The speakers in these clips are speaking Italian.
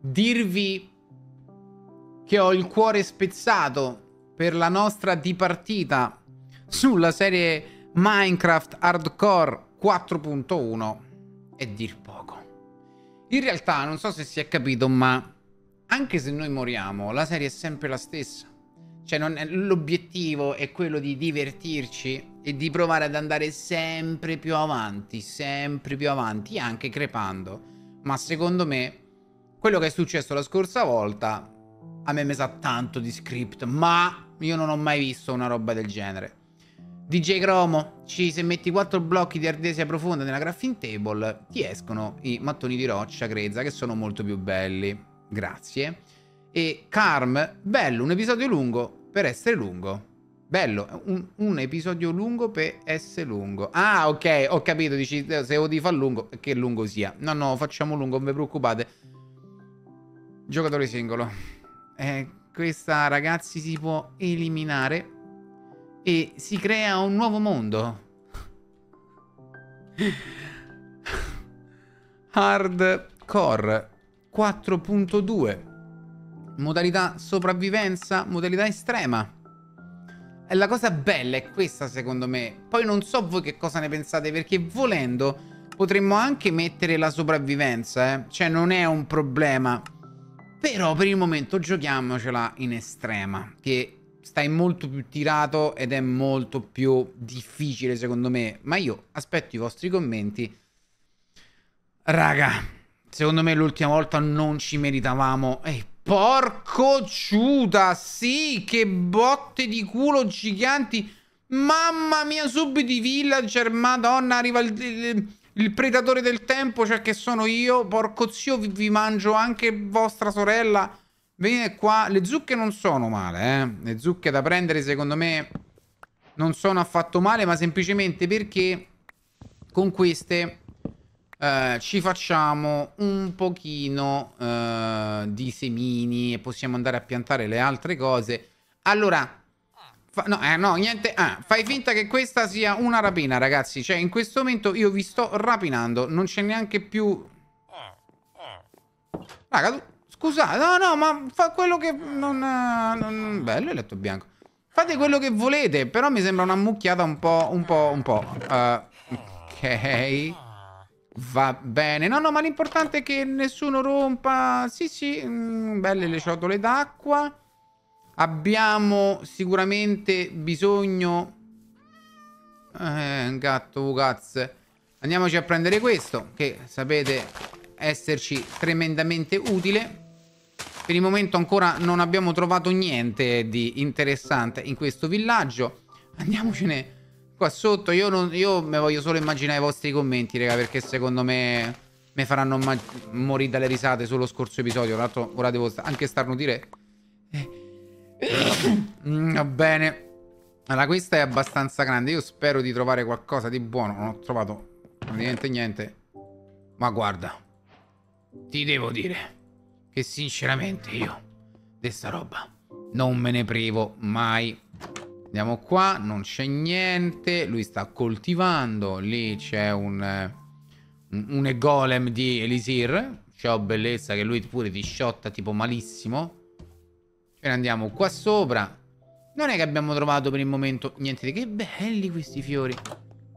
dirvi che ho il cuore spezzato per la nostra dipartita sulla serie Minecraft Hardcore 4.1 è dir poco. In realtà non so se si è capito, ma anche se noi moriamo, la serie è sempre la stessa. Cioè, l'obiettivo è quello di divertirci e di provare ad andare sempre più avanti, sempre più avanti, anche crepando. Ma secondo me quello che è successo la scorsa volta a me mi sa tanto di script, ma io non ho mai visto una roba del genere. DJ Cromo, ci, se metti quattro blocchi di ardesia profonda nella graphing table, ti escono i mattoni di roccia grezza che sono molto più belli. Grazie. E Carm, bello, un episodio lungo per essere lungo. Bello, un, un episodio lungo per essere lungo. Ah, ok, ho capito, dici, se lo devi fare lungo, che lungo sia. No, no, facciamo lungo, non vi preoccupate. Giocatore singolo. Eh, questa, ragazzi, si può eliminare. E si crea un nuovo mondo. Hardcore 4.2 modalità sopravvivenza, modalità estrema. E la cosa bella è questa secondo me. Poi non so voi che cosa ne pensate perché volendo potremmo anche mettere la sopravvivenza, eh? Cioè non è un problema. Però per il momento giochiamocela in estrema, che stai molto più tirato ed è molto più difficile secondo me. Ma io aspetto i vostri commenti. Raga, secondo me l'ultima volta non ci meritavamo. Ehi, porco ciuta, sì, che botte di culo giganti. Mamma mia, subito i villager, madonna, arriva il... Il predatore del tempo, cioè che sono io, porco zio, vi, vi mangio anche vostra sorella. Venite qua, le zucche non sono male, eh. Le zucche da prendere secondo me non sono affatto male, ma semplicemente perché con queste eh, ci facciamo un pochino eh, di semini e possiamo andare a piantare le altre cose. Allora, Fa no, eh, no, niente. Ah, fai finta che questa sia una rapina, ragazzi. Cioè, in questo momento io vi sto rapinando. Non c'è neanche più... Raga, tu... Scusate, no, no, ma fa quello che... Non, eh, non... Bello il letto bianco. Fate quello che volete, però mi sembra una mucchiata un po', un po', un po'. Uh, ok. Va bene. No, no, ma l'importante è che nessuno rompa... Sì, sì, mm, belle le ciotole d'acqua. Abbiamo sicuramente bisogno... Eh, gatto Vucaz. Andiamoci a prendere questo, che sapete esserci tremendamente utile. Per il momento ancora non abbiamo trovato niente di interessante in questo villaggio. Andiamocene qua sotto. Io, non, io me voglio solo immaginare i vostri commenti, raga, perché secondo me mi faranno morire dalle risate sullo scorso episodio. Tra l'altro ora devo anche starnutire Mm, va bene. Allora, questa è abbastanza grande. Io spero di trovare qualcosa di buono. Non ho trovato praticamente niente. Ma guarda, ti devo dire che sinceramente io di sta roba non me ne privo mai. Andiamo qua, non c'è niente. Lui sta coltivando. Lì c'è un, un, un golem di Elisir. Ciao bellezza che lui pure ti sciotta tipo malissimo. Ce ne andiamo qua sopra. Non è che abbiamo trovato per il momento niente di... Che belli questi fiori.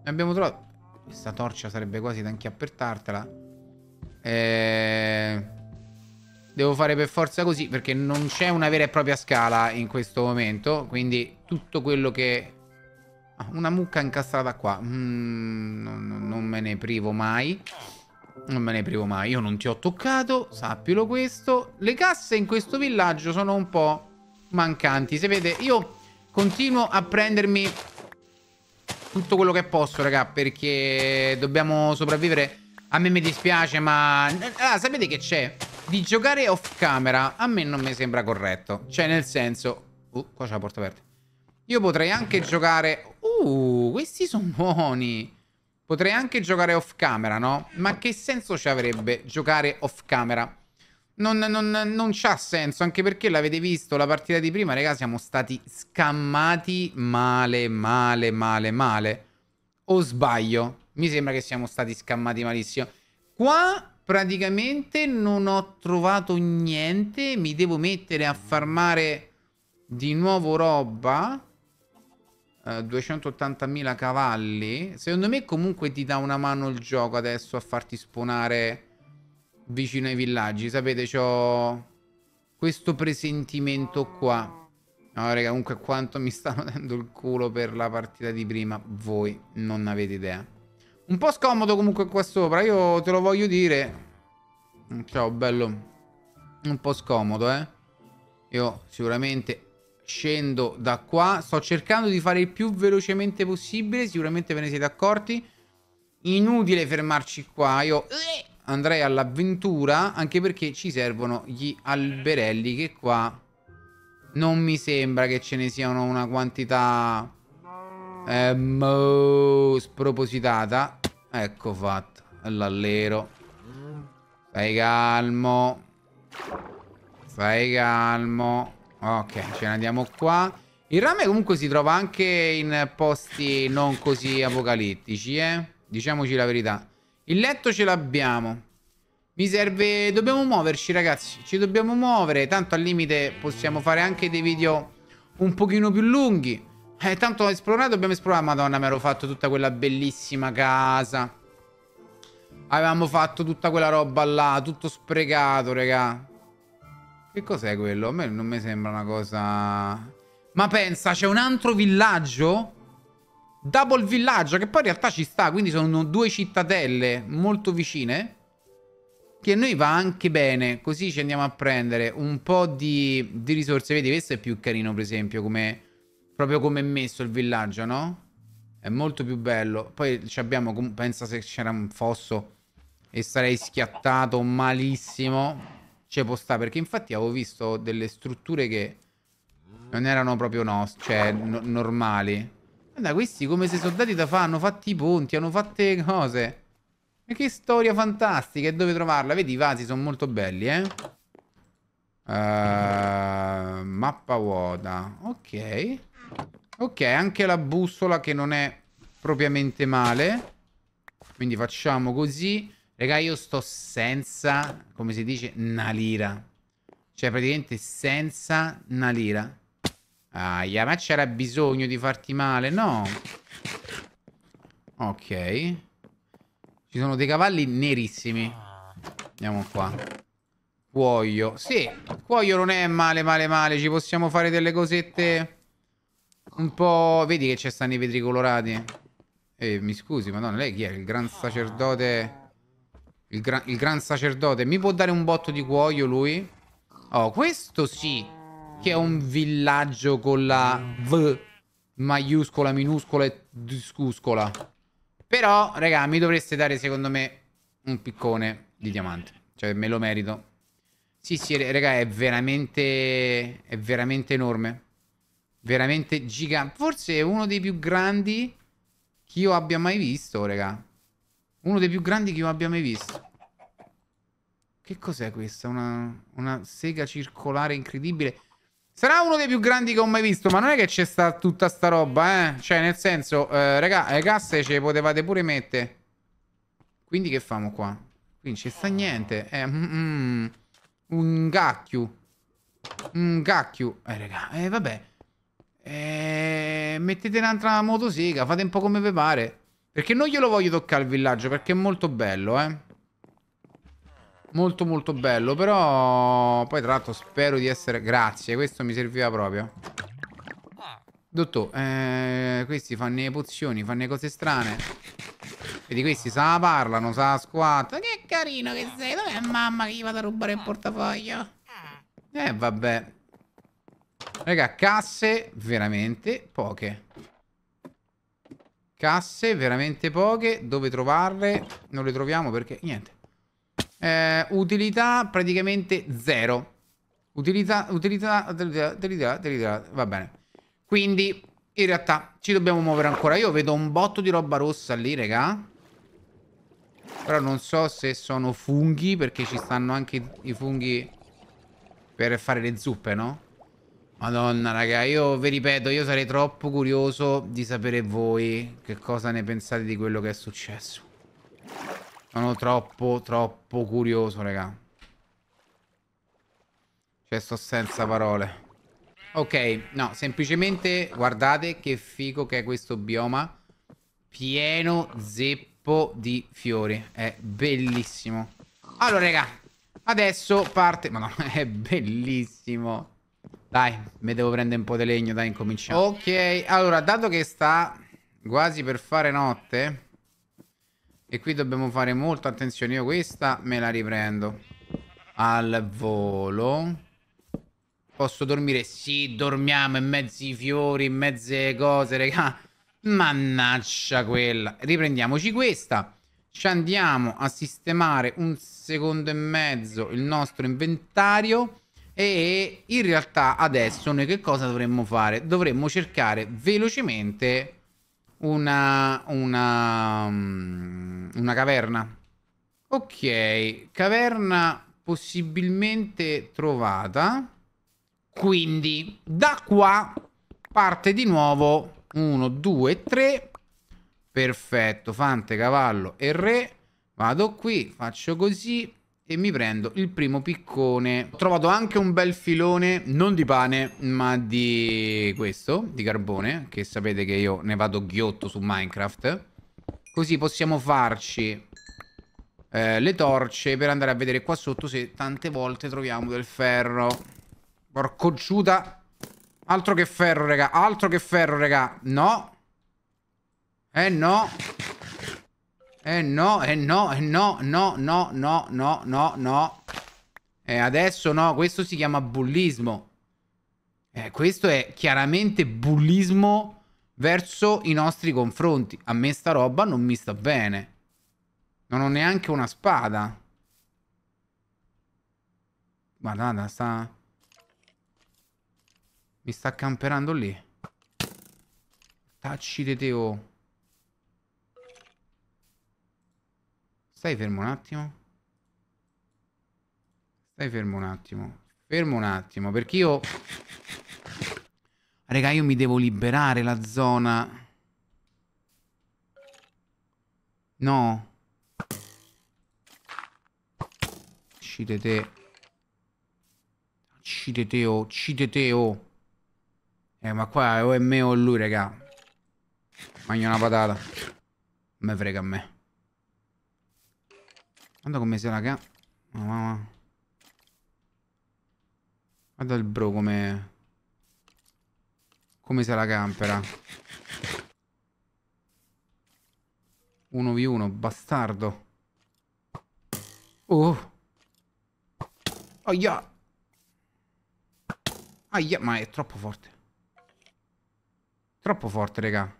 Ne abbiamo trovato... Questa torcia sarebbe quasi da anche apertartela. Eh... Devo fare per forza così perché non c'è una vera e propria scala in questo momento. Quindi tutto quello che... Ah, una mucca incastrata qua. Mm, non, non me ne privo mai. Non me ne privo mai. Io non ti ho toccato, sappilo questo. Le casse in questo villaggio sono un po' mancanti. Se vede, io continuo a prendermi tutto quello che posso, raga, perché dobbiamo sopravvivere. A me mi dispiace, ma... Ah, sapete che c'è? Di giocare off camera a me non mi sembra corretto. Cioè, nel senso... Uh, qua c'è la porta aperta. Io potrei anche giocare... Uh, questi sono buoni. Potrei anche giocare off camera, no? Ma che senso ci avrebbe giocare off camera? Non, non, non c'ha senso, anche perché l'avete visto la partita di prima, raga, siamo stati scammati male, male, male, male. O sbaglio? Mi sembra che siamo stati scammati malissimo. Qua praticamente non ho trovato niente, mi devo mettere a farmare di nuovo roba. Uh, eh, 280.000 cavalli. Secondo me comunque ti dà una mano il gioco adesso a farti sponare vicino ai villaggi. Sapete, c'ho questo presentimento qua. No, raga, comunque quanto mi stanno dando il culo per la partita di prima. Voi non avete idea. Un po' scomodo comunque qua sopra, io te lo voglio dire. Ciao, bello. Un po' scomodo, eh. Io sicuramente Scendo da qua. Sto cercando di fare il più velocemente possibile. Sicuramente ve ne siete accorti. Inutile fermarci qua. Io eh, andrei all'avventura. Anche perché ci servono gli alberelli che qua... Non mi sembra che ce ne siano una quantità... Ehm, spropositata. Ecco fatto. L'allero. Fai calmo. Fai calmo. Ok, ce ne andiamo qua. Il rame comunque si trova anche in posti non così apocalittici, eh. Diciamoci la verità. Il letto ce l'abbiamo. Mi serve... Dobbiamo muoverci, ragazzi. Ci dobbiamo muovere. Tanto al limite possiamo fare anche dei video un pochino più lunghi. Eh, tanto esplorare dobbiamo esplorare. Madonna, mi ero fatto tutta quella bellissima casa. Avevamo fatto tutta quella roba là. Tutto sprecato, raga. Che cos'è quello? A me non mi sembra una cosa... Ma pensa, c'è un altro villaggio? Double villaggio, che poi in realtà ci sta, quindi sono due cittadelle molto vicine. Che a noi va anche bene, così ci andiamo a prendere un po' di, di risorse. Vedi, questo è più carino, per esempio, come, proprio come è messo il villaggio, no? È molto più bello. Poi ci abbiamo, pensa se c'era un fosso e sarei schiattato malissimo ci può stare, perché infatti avevo visto delle strutture che non erano proprio nostre, cioè normali. Guarda, questi come se soldati da fa, hanno fatto i ponti, hanno fatto le cose. E che storia fantastica, e dove trovarla? Vedi, i vasi sono molto belli, eh? Uh, mappa vuota, ok. Ok, anche la bussola che non è propriamente male. Quindi facciamo così. Raga, io sto senza, come si dice, una lira. Cioè, praticamente senza una lira. Aia, ma c'era bisogno di farti male? No. Ok. Ci sono dei cavalli nerissimi. Andiamo qua. Cuoio. Sì, cuoio non è male, male, male. Ci possiamo fare delle cosette un po'... Vedi che ci stanno i vetri colorati. Eh, mi scusi, madonna, lei chi è? Il gran sacerdote... Il, gra il gran sacerdote. Mi può dare un botto di cuoio lui? Oh, questo sì. Che è un villaggio con la V maiuscola, minuscola e discuscola. Però, raga, mi dovreste dare, secondo me, un piccone di diamante. Cioè, me lo merito. Sì, sì, raga, è veramente... È veramente enorme. Veramente gigante. Forse è uno dei più grandi che io abbia mai visto, raga. Uno dei più grandi che io abbia mai visto. Che cos'è questa? Una, una sega circolare incredibile. Sarà uno dei più grandi che ho mai visto, ma non è che c'è sta tutta sta roba, eh? Cioè, nel senso, eh, raga, le casse ce le potevate pure mettere. Quindi che famo qua? Qui non c'è sta niente. Eh, mm, mm, un gacchio. Un gacchio. Eh, raga, eh, vabbè. Eh, mettete un'altra motosega, fate un po' come vi pare. Perché non glielo voglio toccare il villaggio, perché è molto bello, eh. Molto molto bello, però... Poi tra l'altro spero di essere... Grazie, questo mi serviva proprio. Dottor eh, questi fanno le pozioni, fanno le cose strane. Vedi, questi sa parlano, sa squatta. Che carino che sei, dov'è mamma che gli vado a rubare il portafoglio? Eh, vabbè. Raga, casse veramente poche. Casse, veramente poche. Dove trovarle? Non le troviamo perché... Niente. Eh, utilità praticamente zero. Utilità, utilità, utilità, utilità, utilità, va bene. Quindi, in realtà, ci dobbiamo muovere ancora. Io vedo un botto di roba rossa lì, raga. Però non so se sono funghi, perché ci stanno anche i funghi per fare le zuppe, no? Madonna, raga, io vi ripeto, io sarei troppo curioso di sapere voi che cosa ne pensate di quello che è successo. Sono troppo, troppo curioso, raga. Cioè, sto senza parole. Ok, no, semplicemente guardate che figo che è questo bioma. Pieno zeppo di fiori. È bellissimo. Allora, raga, adesso parte... Madonna, è bellissimo. Dai, mi devo prendere un po' di legno, dai, incominciamo. Ok, allora, dato che sta quasi per fare notte, e qui dobbiamo fare molta attenzione, io questa me la riprendo. Al volo. Posso dormire? Sì, dormiamo in mezzo ai fiori, in mezze cose, raga. Mannaggia quella. Riprendiamoci questa. Ci andiamo a sistemare un secondo e mezzo il nostro inventario. E in realtà adesso noi che cosa dovremmo fare? Dovremmo cercare velocemente una, una, mm, una caverna. Ok, caverna possibilmente trovata. Quindi da qua parte di nuovo 1, 2, 3. Perfetto, fante, cavallo e re. Vado qui, faccio così. E mi prendo il primo piccone. Ho trovato anche un bel filone, non di pane, ma di questo, di carbone, che sapete che io ne vado ghiotto su Minecraft. Così possiamo farci eh, le torce per andare a vedere qua sotto se tante volte troviamo del ferro. Porco giuda. Altro che ferro, raga. Altro che ferro, raga. No. Eh no. Eh no, eh no, eh no, no, no, no, no, no, no. Eh adesso no, questo si chiama bullismo. Eh, questo è chiaramente bullismo verso i nostri confronti. A me sta roba non mi sta bene. Non ho neanche una spada. Guardate, sta... Mi sta camperando lì. Tacci di teo. oh. Stai fermo un attimo. Stai fermo un attimo. Fermo un attimo, perché io... Raga, io mi devo liberare la zona. No. Uccide te. Uccide te, oh. Uccide te, oh. Eh, ma qua o è me o lui, raga. Magna una patata. Me frega a me. Guarda come si raga. Mamma. Guarda il bro come... Come se la campera. 1v1, bastardo. Oh. Aia. Aia, ma è troppo forte. Troppo forte, raga.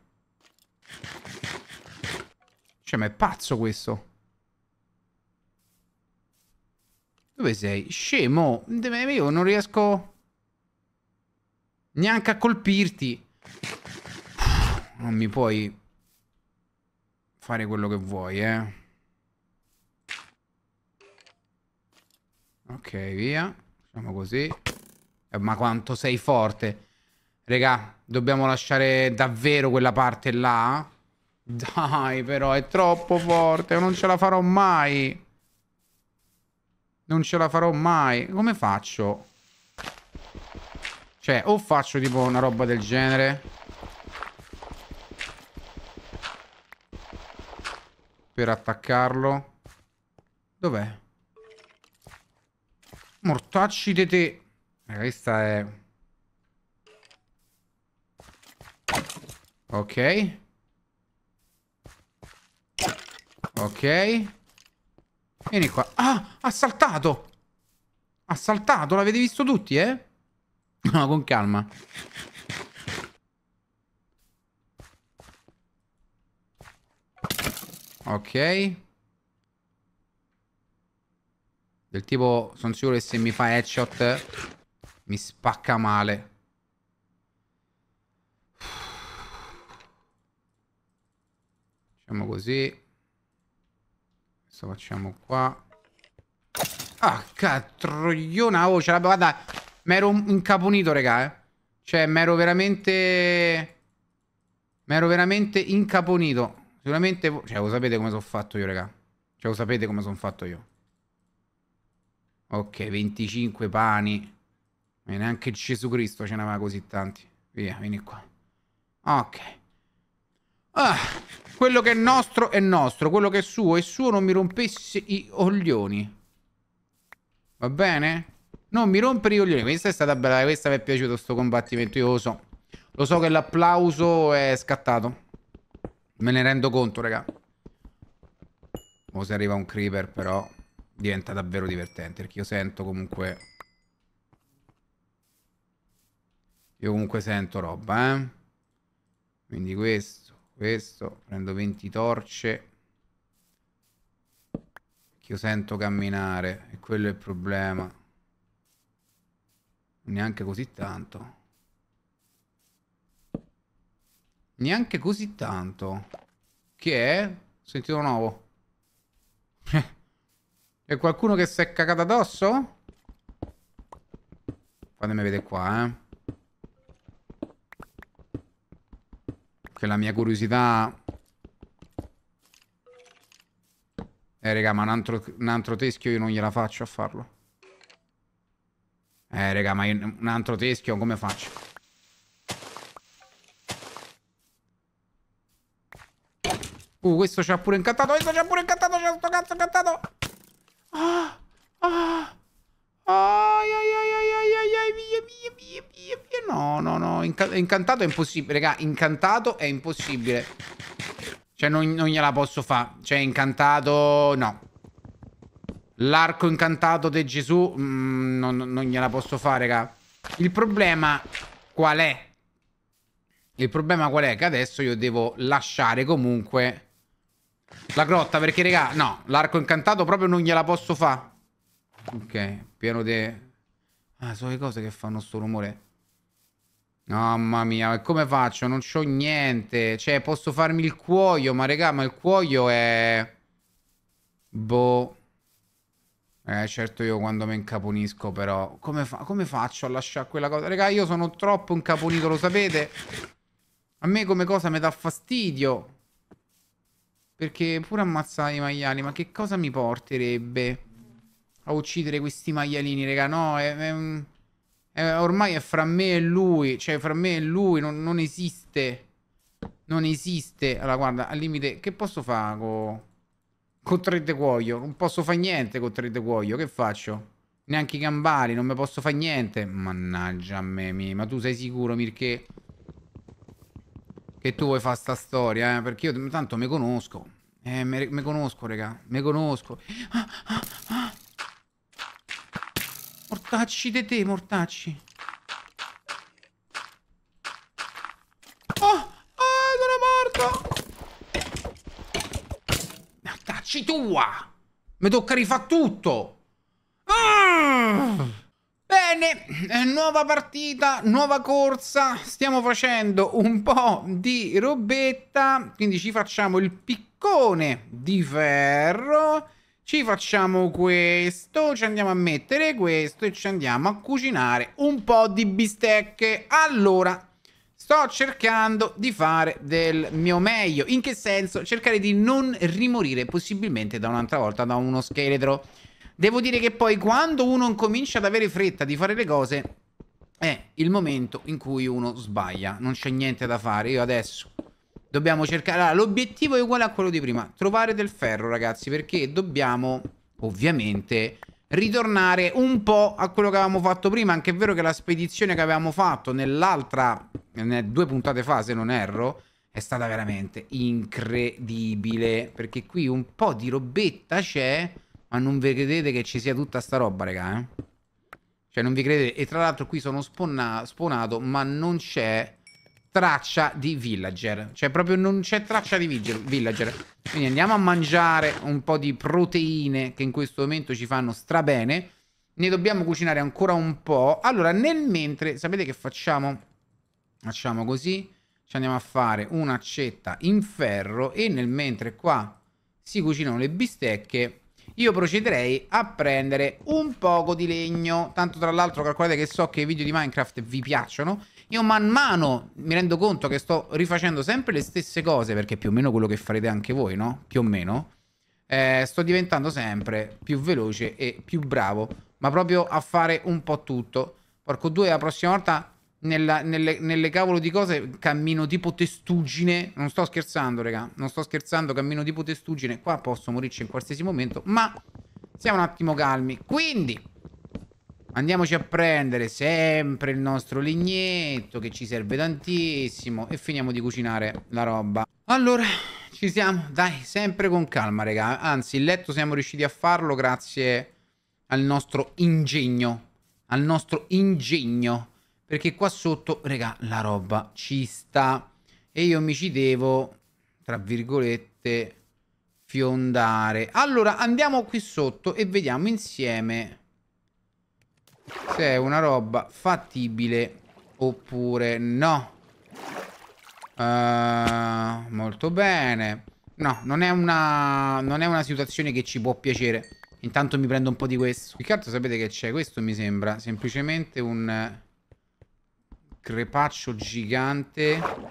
Cioè, ma è pazzo questo. Dove sei? Scemo! Io non riesco neanche a colpirti. Non mi puoi fare quello che vuoi, eh. Ok, via. Facciamo così. Eh, ma quanto sei forte. Regà, dobbiamo lasciare davvero quella parte là? Dai, però è troppo forte. Non ce la farò mai. Non ce la farò mai. Come faccio? Cioè, o faccio tipo una roba del genere. Per attaccarlo. Dov'è? Mortacci di te. Eh, questa è... Ok. Ok. Vieni qua. Ah, ha saltato. Ha saltato, l'avete visto tutti, eh? No, con calma. Ok. Del tipo, sono sicuro che se mi fa headshot mi spacca male. Facciamo così. Questo facciamo qua. Ah, catrogliona. Oh, ce l'abbiamo. Guarda, m'ero incaponito, regà, eh. Cioè, m'ero veramente... M'ero veramente incaponito. Sicuramente... Cioè, lo sapete come sono fatto io, raga. Cioè, lo sapete come sono fatto io. Ok, 25 pani. E neanche Gesù Cristo ce n'aveva così tanti. Via, vieni qua. Ok. Ah, quello che è nostro è nostro, quello che è suo è suo, non mi rompesse i oglioni. Va bene? Non mi rompere i oglioni. Questa è stata bella, questa mi è piaciuto sto combattimento, io lo so. Lo so che l'applauso è scattato. Me ne rendo conto, raga. O se arriva un creeper, però diventa davvero divertente, perché io sento comunque io comunque sento roba, eh. Quindi questo questo, prendo 20 torce. Che io sento camminare e quello è il problema. Neanche così tanto. Neanche così tanto. Che è? Sentito nuovo. C'è qualcuno che si è cagato addosso? Fatemi vedere qua, eh. Che la mia curiosità... Eh, raga, ma un altro, un altro teschio io non gliela faccio a farlo. Eh, raga, ma io, un altro teschio come faccio? Uh, questo ci ha pure incantato, questo ci ha pure incantato, c'è sto cazzo incantato! Ah! Ah! Ai, ai, ai ai via, via, via, No, no, no. incantato è impossibile, raga. Incantato è impossibile. Cioè, non, non gliela posso fare. Cioè, incantato... No. L'arco incantato di Gesù... Mm, non, non gliela posso fare, raga. Il problema qual è? Il problema qual è? Che adesso io devo lasciare comunque... La grotta, perché, raga... No, l'arco incantato proprio non gliela posso fare. Ok, pieno di... Ah, sono le cose che fanno sto rumore. Mamma mia, e come faccio? Non c'ho niente. Cioè, posso farmi il cuoio, ma regà, ma il cuoio è... Boh. Eh, certo io quando mi incaponisco, però... Come, fa come faccio a lasciare quella cosa? Regà, io sono troppo incaponito, lo sapete? A me come cosa mi dà fastidio. Perché pure ammazzare i maiali, ma che cosa mi porterebbe? a uccidere questi maialini, raga. No, è, è, è, ormai è fra me e lui. Cioè, fra me e lui non, non esiste. Non esiste. Allora, guarda, al limite, che posso fare con... Con tre de cuoio? Non posso fare niente con tre de cuoio. Che faccio? Neanche i gambari, non mi posso fare niente. Mannaggia a me, mia. ma tu sei sicuro, Mirché? Che tu vuoi fare sta storia, eh? Perché io tanto mi conosco. Eh, me, conosco, raga. Me conosco. Ah, ah, ah. Mortacci di te, mortacci. Oh, oh, sono morto. Mortacci tua. Mi tocca rifare tutto. Mm. Bene, eh, nuova partita, nuova corsa. Stiamo facendo un po' di robetta. Quindi ci facciamo il piccone di ferro ci facciamo questo, ci andiamo a mettere questo e ci andiamo a cucinare un po' di bistecche. Allora, sto cercando di fare del mio meglio. In che senso? Cercare di non rimorire possibilmente da un'altra volta da uno scheletro. Devo dire che poi quando uno incomincia ad avere fretta di fare le cose, è il momento in cui uno sbaglia. Non c'è niente da fare. Io adesso Dobbiamo cercare... Allora, l'obiettivo è uguale a quello di prima. Trovare del ferro, ragazzi, perché dobbiamo, ovviamente, ritornare un po' a quello che avevamo fatto prima. Anche è vero che la spedizione che avevamo fatto nell'altra... due puntate fa, se non erro, è stata veramente incredibile. Perché qui un po' di robetta c'è, ma non vi credete che ci sia tutta sta roba, raga, eh? Cioè, non vi credete. E tra l'altro qui sono spawnato, ma non c'è traccia di villager. Cioè, proprio non c'è traccia di villager. Quindi andiamo a mangiare un po' di proteine che in questo momento ci fanno strabene. Ne dobbiamo cucinare ancora un po'. Allora, nel mentre, sapete che facciamo? Facciamo così. Ci andiamo a fare un'accetta in ferro e nel mentre qua si cucinano le bistecche io procederei a prendere un poco di legno. Tanto tra l'altro calcolate che so che i video di Minecraft vi piacciono io man mano mi rendo conto che sto rifacendo sempre le stesse cose, perché più o meno quello che farete anche voi, no? Più o meno. Eh, sto diventando sempre più veloce e più bravo, ma proprio a fare un po' tutto. Porco due, la prossima volta nella, nelle, nelle, cavolo di cose cammino tipo testuggine. Non sto scherzando, raga. Non sto scherzando, cammino tipo testuggine. Qua posso morirci in qualsiasi momento, ma siamo un attimo calmi. Quindi, Andiamoci a prendere sempre il nostro legnetto che ci serve tantissimo e finiamo di cucinare la roba. Allora, ci siamo, dai, sempre con calma, raga. Anzi, il letto siamo riusciti a farlo grazie al nostro ingegno, al nostro ingegno, perché qua sotto, raga, la roba ci sta e io mi ci devo, tra virgolette, fiondare. Allora, andiamo qui sotto e vediamo insieme se è una roba fattibile oppure no. Uh, molto bene. No, non è, una, non è una situazione che ci può piacere. Intanto mi prendo un po' di questo. Più che altro sapete che c'è? Questo mi sembra semplicemente un crepaccio gigante.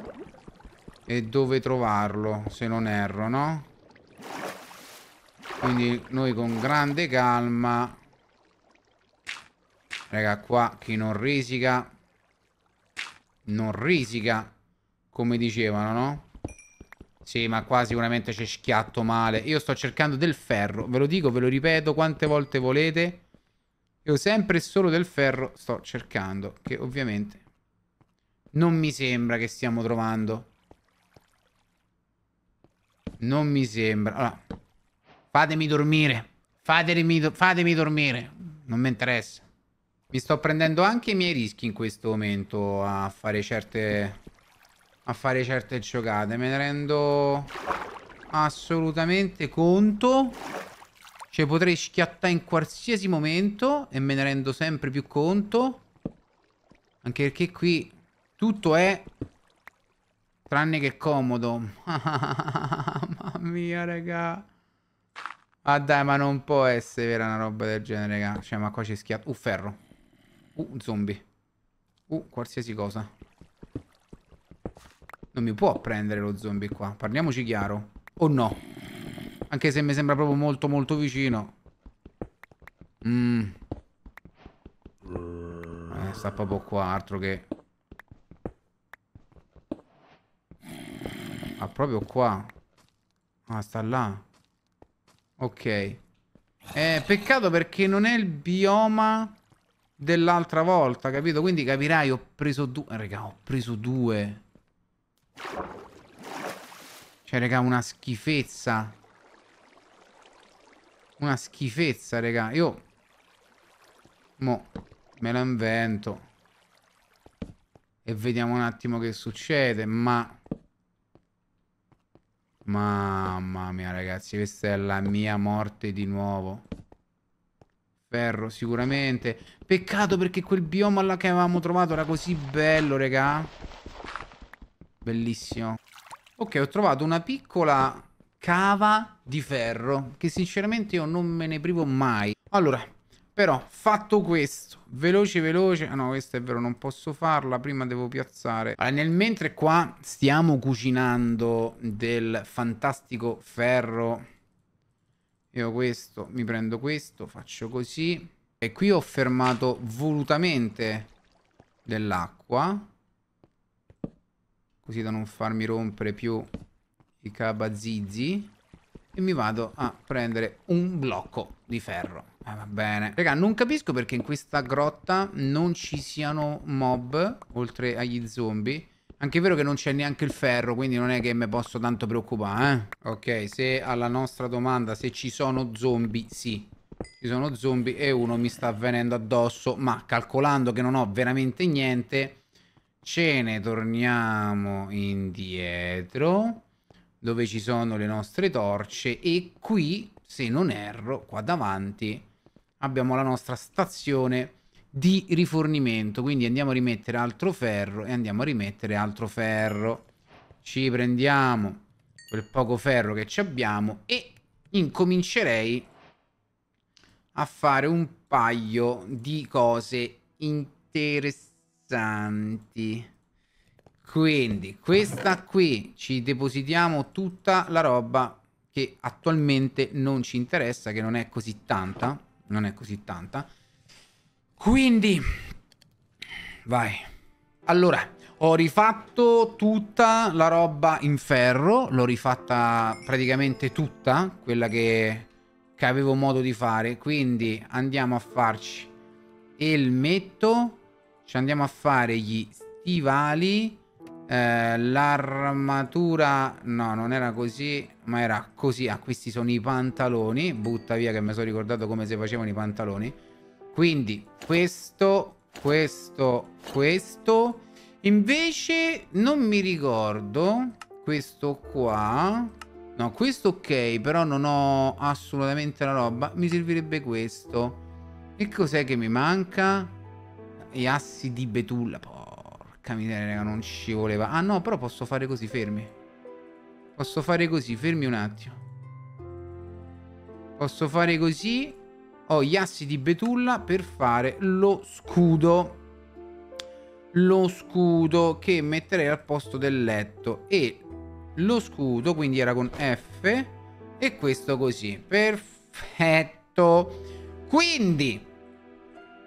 E dove trovarlo, se non erro, no? Quindi noi con grande calma Raga, qua chi non risica... Non risica, come dicevano, no? Sì, ma qua sicuramente c'è schiatto male. Io sto cercando del ferro, ve lo dico, ve lo ripeto quante volte volete. Io sempre e solo del ferro sto cercando, che ovviamente non mi sembra che stiamo trovando. Non mi sembra. Allora, fatemi dormire. Fatemi, fatemi dormire. Non mi interessa. Mi sto prendendo anche i miei rischi in questo momento a fare certe... A fare certe giocate. Me ne rendo assolutamente conto. Cioè potrei schiattare in qualsiasi momento e me ne rendo sempre più conto. Anche perché qui tutto è Tranne che comodo. Mamma mia, raga. Ah dai, ma non può essere vera una roba del genere, raga. Cioè, ma qua c'è schiatto. Uh, ferro. Uh, zombie. Uh, qualsiasi cosa. Non mi può prendere lo zombie qua. Parliamoci chiaro. O no? Anche se mi sembra proprio molto molto vicino. Mmm. Eh, sta proprio qua, altro che... Ah, proprio qua. Ah, sta là. Ok. Eh, peccato perché non è il bioma dell'altra volta, capito? Quindi capirai, ho preso due... Raga, ho preso due. Cioè, raga, una schifezza. Una schifezza, raga. Io... Mo, me la invento. E vediamo un attimo che succede, ma... Mamma mia, ragazzi, questa è la mia morte di nuovo. Ferro sicuramente. Peccato perché quel bioma là che avevamo trovato era così bello, regà. Bellissimo. Ok, ho trovato una piccola cava di ferro che sinceramente io non me ne privo mai. Allora, però, fatto questo, veloce veloce... Ah no, questo è vero, non posso farla, prima devo piazzare. Allora, nel mentre qua stiamo cucinando del fantastico ferro io questo, mi prendo questo, faccio così. E qui ho fermato volutamente dell'acqua. Così da non farmi rompere più i cabazzizi. E mi vado a prendere un blocco di ferro. Eh, va bene. Raga, non capisco perché in questa grotta non ci siano mob, oltre agli zombie. Anche è vero che non c'è neanche il ferro, quindi non è che mi posso tanto preoccupare, eh? Ok, se alla nostra domanda se ci sono zombie, sì. Ci sono zombie e uno mi sta venendo addosso, ma calcolando che non ho veramente niente, ce ne torniamo indietro, dove ci sono le nostre torce, e qui, se non erro, qua davanti, abbiamo la nostra stazione di rifornimento. Quindi andiamo a rimettere altro ferro e andiamo a rimettere altro ferro. Ci prendiamo quel poco ferro che ci abbiamo e incomincerei a fare un paio di cose interessanti. Quindi questa qui ci depositiamo tutta la roba che attualmente non ci interessa, che non è così tanta, non è così tanta. Quindi, vai. Allora, ho rifatto tutta la roba in ferro, l'ho rifatta praticamente tutta, quella che, che avevo modo di fare. Quindi andiamo a farci il elmetto, ci andiamo a fare gli stivali, eh, l'armatura... No, non era così, ma era così. Ah, questi sono i pantaloni. Butta via che mi sono ricordato come si facevano i pantaloni. Quindi questo, questo, questo. Invece non mi ricordo questo qua. No, questo ok, però non ho assolutamente la roba. Mi servirebbe questo. E cos'è che mi manca? Gli assi di betulla. Porca miseria, raga, non ci voleva. Ah no, però posso fare così, fermi. Posso fare così, fermi un attimo. Posso fare così ho gli assi di betulla per fare lo scudo lo scudo che metterei al posto del letto e lo scudo quindi era con F e questo così perfetto quindi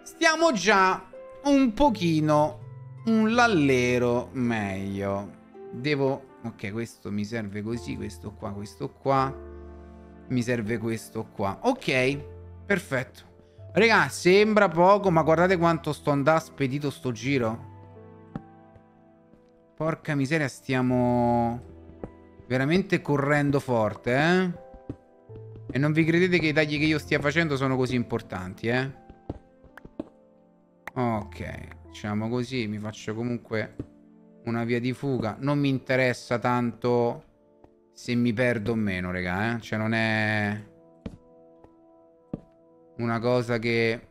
stiamo già un pochino un lallero meglio devo ok questo mi serve così questo qua questo qua mi serve questo qua ok Perfetto. Raga, sembra poco, ma guardate quanto sto andando spedito sto giro. Porca miseria, stiamo veramente correndo forte, eh? E non vi credete che i tagli che io stia facendo sono così importanti, eh? Ok, diciamo così, mi faccio comunque una via di fuga. Non mi interessa tanto se mi perdo o meno, raga, eh? Cioè non è una cosa che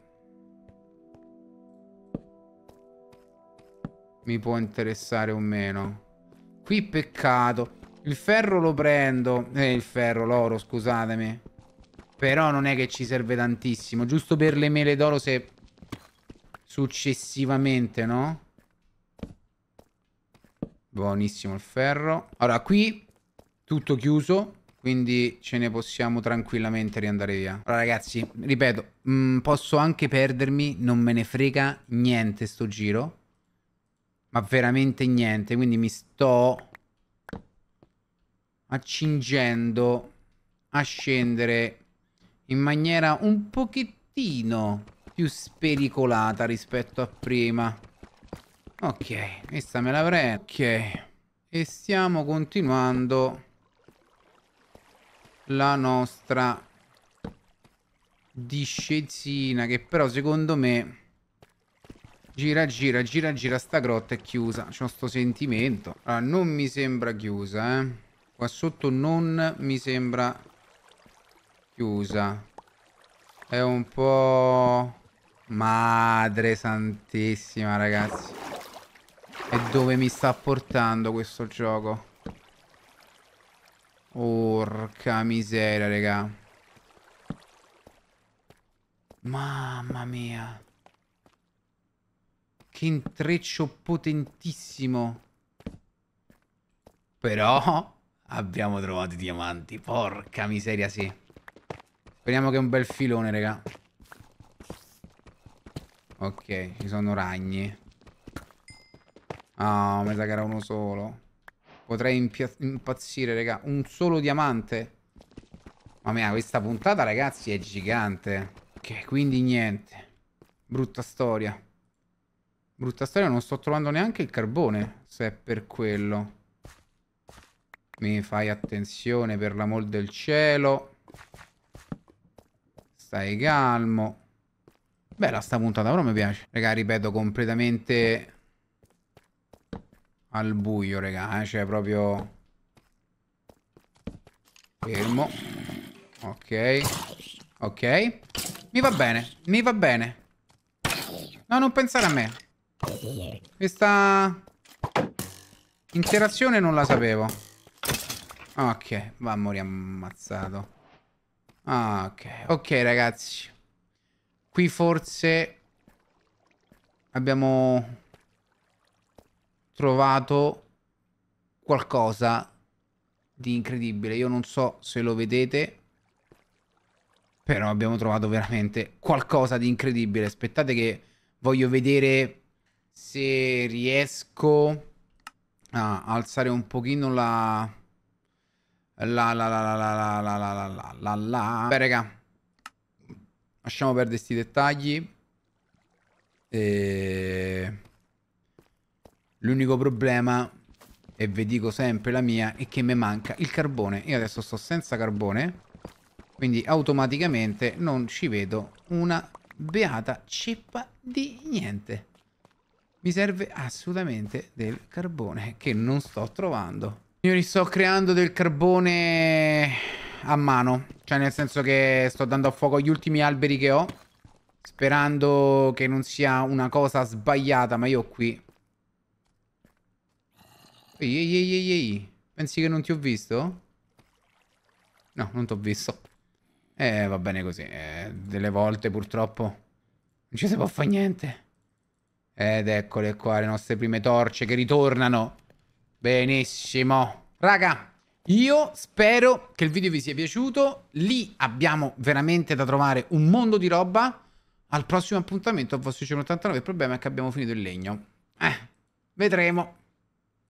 mi può interessare o meno. Qui peccato. Il ferro lo prendo. Eh, il ferro, l'oro, scusatemi. Però non è che ci serve tantissimo. Giusto per le mele d'oro se... Successivamente, no? Buonissimo il ferro. Allora, qui tutto chiuso quindi ce ne possiamo tranquillamente riandare via. Allora ragazzi, ripeto, mh, mm, posso anche perdermi, non me ne frega niente sto giro, ma veramente niente, quindi mi sto accingendo a scendere in maniera un pochettino più spericolata rispetto a prima. Ok, questa me la prendo. Ok, e stiamo continuando la nostra discesina che però secondo me gira gira gira gira sta grotta è chiusa c'ho sto sentimento allora non mi sembra chiusa eh qua sotto non mi sembra chiusa è un po' madre santissima ragazzi e dove mi sta portando questo gioco Porca miseria, raga. Mamma mia. Che intreccio potentissimo. Però abbiamo trovato i diamanti. Porca miseria, sì. Speriamo che è un bel filone, raga. Ok, ci sono ragni. Ah, oh, mi sa che era uno solo. Potrei impazzire, raga. Un solo diamante. Mamma mia, questa puntata, ragazzi, è gigante. Ok, quindi niente. Brutta storia. Brutta storia, non sto trovando neanche il carbone, se è per quello. Mi fai attenzione per l'amor del cielo. Stai calmo. Bella sta puntata, però mi piace. Raga, ripeto, completamente al buio, raga, eh? cioè proprio... Fermo. Ok. Ok. Mi va bene, mi va bene. No, non pensare a me. Questa... Interazione non la sapevo. Ok, va a ammazzato. Ok, ok ragazzi. Qui forse... Abbiamo trovato qualcosa di incredibile. Io non so se lo vedete, però abbiamo trovato veramente qualcosa di incredibile. Aspettate che voglio vedere se riesco a alzare un pochino la... La la la la la la la la la la Beh raga Lasciamo perdere questi dettagli E... L'unico problema, e vi dico sempre la mia, è che mi manca il carbone. Io adesso sto senza carbone, quindi automaticamente non ci vedo una beata ceppa di niente. Mi serve assolutamente del carbone, che non sto trovando. Io Signori, sto creando del carbone a mano. Cioè, nel senso che sto dando a fuoco gli ultimi alberi che ho. Sperando che non sia una cosa sbagliata, ma io qui Ehi, ehi, ehi, ehi, ehi. Pensi che non ti ho visto? No, non ti ho visto. Eh, va bene così. Eh, delle volte, purtroppo, non ci si può fare niente. Ed eccole qua, le nostre prime torce che ritornano. Benissimo. Raga, io spero che il video vi sia piaciuto. Lì abbiamo veramente da trovare un mondo di roba. Al prossimo appuntamento, a vostro 89. Il problema è che abbiamo finito il legno. Eh, vedremo.